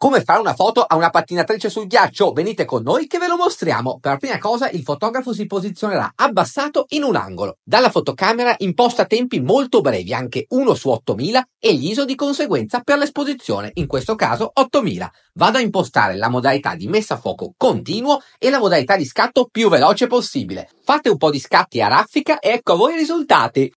Come fare una foto a una pattinatrice sul ghiaccio? Venite con noi che ve lo mostriamo. Per prima cosa il fotografo si posizionerà abbassato in un angolo. Dalla fotocamera imposta tempi molto brevi, anche 1 su 8000 e gli ISO di conseguenza per l'esposizione, in questo caso 8000. Vado a impostare la modalità di messa a fuoco continuo e la modalità di scatto più veloce possibile. Fate un po' di scatti a raffica e ecco a voi i risultati.